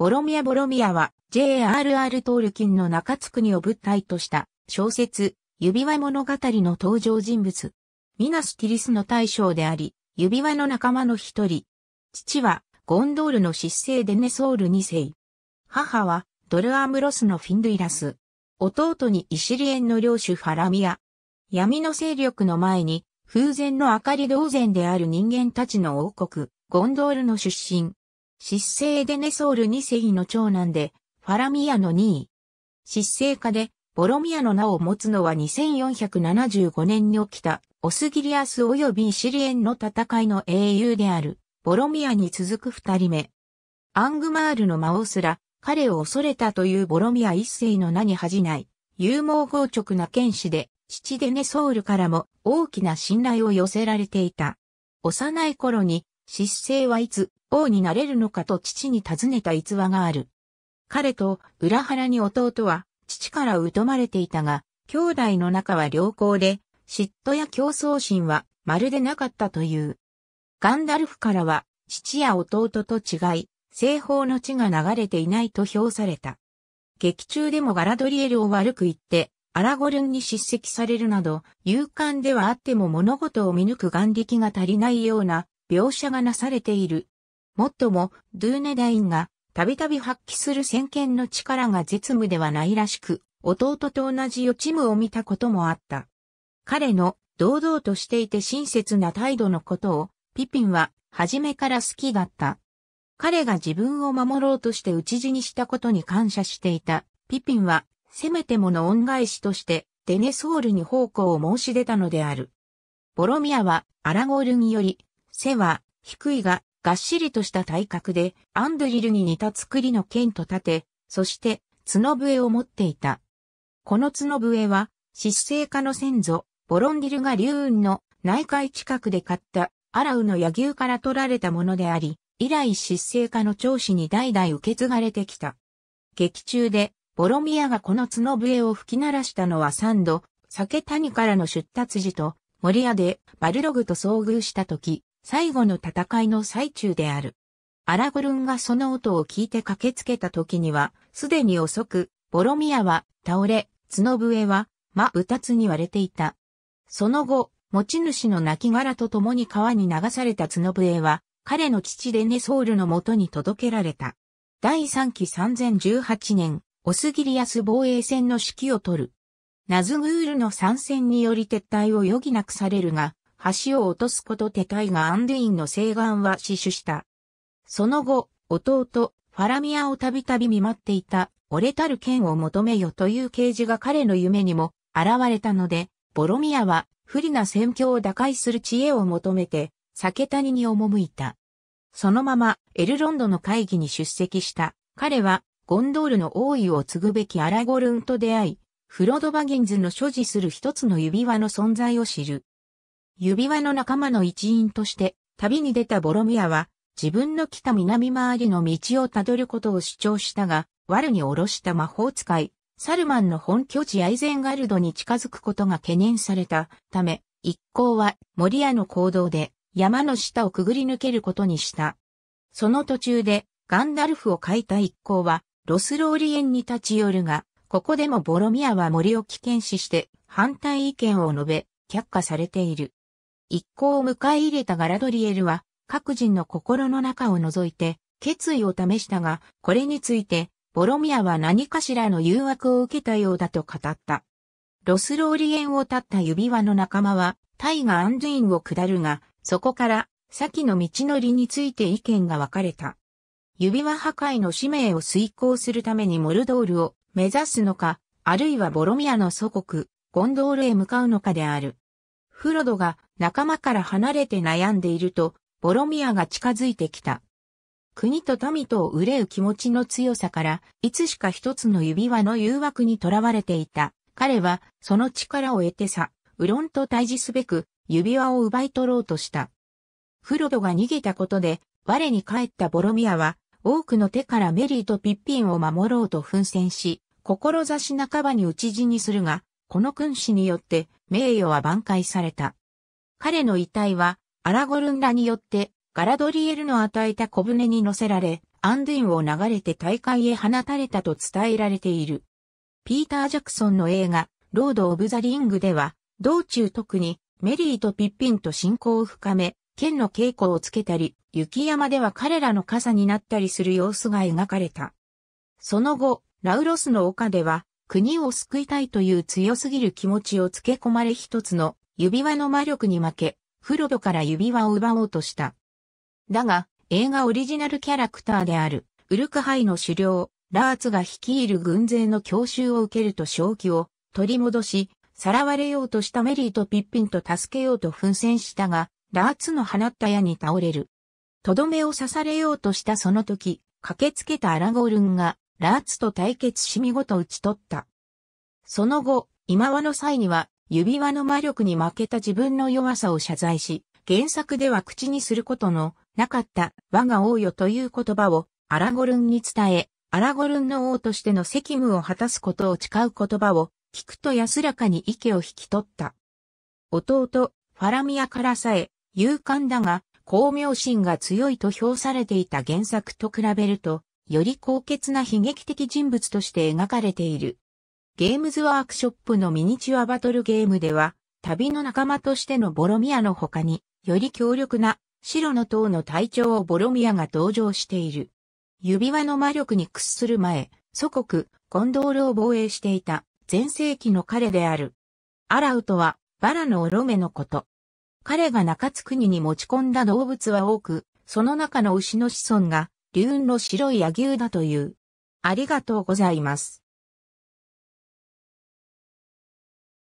ボロミア・ボロミアは J.R.R. トールキンの中津国を舞台とした小説、指輪物語の登場人物。ミナス・ティリスの大将であり、指輪の仲間の一人。父はゴンドールの失政デネソール2世。母はドルアムロスのフィンドゥイラス。弟にイシリエンの領主ファラミア。闇の勢力の前に、風前の明かり同然である人間たちの王国、ゴンドールの出身、失政デネソール2世の長男で、ファラミアの2位。失政家で、ボロミアの名を持つのは2475年に起きた、オスギリアス及びシリエンの戦いの英雄である、ボロミアに続く二人目。アングマールの魔王すら、彼を恐れたというボロミア一世の名に恥じない、勇猛豪直な剣士で、父デネソールからも大きな信頼を寄せられていた。幼い頃に、失政はいつ王になれるのかと父に尋ねた逸話がある。彼と裏腹に弟は父から疎まれていたが、兄弟の仲は良好で、嫉妬や競争心はまるでなかったという。ガンダルフからは父や弟と違い、西方の地が流れていないと評された。劇中でもガラドリエルを悪く言って、アラゴルンに叱責されるなど、勇敢ではあっても物事を見抜く眼力が足りないような描写がなされている。もっとも、ドゥーネダインが、たびたび発揮する先見の力が絶無ではないらしく、弟と同じ予知夢を見たこともあった。彼の堂々としていて親切な態度のことを、ピピンは初めから好きだった。彼が自分を守ろうとして討ち死にしたことに感謝していた。ピピンは、せめてもの恩返しとして、デネソールに奉公を申し出たのである。ボロミアは、アラゴールにより、背は低いが、がっしりとした体格で、アンドリルに似た作りの剣と盾、て、そして、角笛を持っていた。この角笛は、失勢家の先祖、ボロンディルが竜雲の内海近くで買ったアラウの野牛から取られたものであり、以来失勢家の長子に代々受け継がれてきた。劇中で、ボロミアがこの角笛を吹き鳴らしたのは3度、酒谷からの出立時と、森屋でバルログと遭遇した時、最後の戦いの最中である。アラグルンがその音を聞いて駆けつけた時には、すでに遅く、ボロミアは倒れ、角笛は、ま、うたつに割れていた。その後、持ち主の亡骸と共に川に流された角笛は、彼の父でネソールのもとに届けられた。第3期3018年、オスギリアス防衛戦の指揮を取る。ナズグールの参戦により撤退を余儀なくされるが、橋を落とすこと手タイがアンデインの西岸は死守した。その後、弟、ファラミアをたびたび見舞っていた、折れたる剣を求めよという啓示が彼の夢にも現れたので、ボロミアは不利な戦況を打開する知恵を求めて、酒谷に赴いた。そのままエルロンドの会議に出席した。彼はゴンドールの王位を継ぐべきアラゴルンと出会い、フロドバギンズの所持する一つの指輪の存在を知る。指輪の仲間の一員として、旅に出たボロミアは、自分の来た南回りの道をたどることを主張したが、ルに下ろした魔法使い、サルマンの本拠地アイゼンガルドに近づくことが懸念されたため、一行は森屋の行動で山の下をくぐり抜けることにした。その途中でガンダルフを描いた一行はロスローリエンに立ち寄るが、ここでもボロミアは森を危険視して反対意見を述べ、却下されている。一行を迎え入れたガラドリエルは、各人の心の中を覗いて、決意を試したが、これについて、ボロミアは何かしらの誘惑を受けたようだと語った。ロスローリエンを立った指輪の仲間は、タイがアンドゥインを下るが、そこから、先の道のりについて意見が分かれた。指輪破壊の使命を遂行するためにモルドールを目指すのか、あるいはボロミアの祖国、ゴンドールへ向かうのかである。フロドが仲間から離れて悩んでいると、ボロミアが近づいてきた。国と民とを憂う気持ちの強さから、いつしか一つの指輪の誘惑にとらわれていた。彼は、その力を得てさ、ウロンと対峙すべく、指輪を奪い取ろうとした。フロドが逃げたことで、我に帰ったボロミアは、多くの手からメリーとピッピンを守ろうと奮戦し、志半ばに討ち死にするが、この君主によって名誉は挽回された。彼の遺体はアラゴルンらによってガラドリエルの与えた小舟に乗せられ、アンディンを流れて大会へ放たれたと伝えられている。ピーター・ジャクソンの映画、ロード・オブ・ザ・リングでは、道中特にメリーとピッピンと親交を深め、剣の稽古をつけたり、雪山では彼らの傘になったりする様子が描かれた。その後、ラウロスの丘では、国を救いたいという強すぎる気持ちをつけ込まれ一つの指輪の魔力に負け、フロドから指輪を奪おうとした。だが、映画オリジナルキャラクターである、ウルクハイの狩猟、ラーツが率いる軍勢の強襲を受けると正気を取り戻し、さらわれようとしたメリーとピッピンと助けようと奮戦したが、ラーツの放った矢に倒れる。とどめを刺されようとしたその時、駆けつけたアラゴルンがラーツと対決し見事打ち取った。その後、今和の際には、指輪の魔力に負けた自分の弱さを謝罪し、原作では口にすることのなかった我が王よという言葉をアラゴルンに伝え、アラゴルンの王としての責務を果たすことを誓う言葉を聞くと安らかに息を引き取った。弟、ファラミアからさえ、勇敢だが、光明心が強いと評されていた原作と比べると、より高潔な悲劇的人物として描かれている。ゲームズワークショップのミニチュアバトルゲームでは、旅の仲間としてのボロミアの他に、より強力な白の塔の隊長をボロミアが登場している。指輪の魔力に屈する前、祖国、コンドールを防衛していた、前世紀の彼である。アラウとは、バラのオロメのこと。彼が中津国に持ち込んだ動物は多く、その中の牛の子孫が、竜雲の白い野牛だという。ありがとうございます。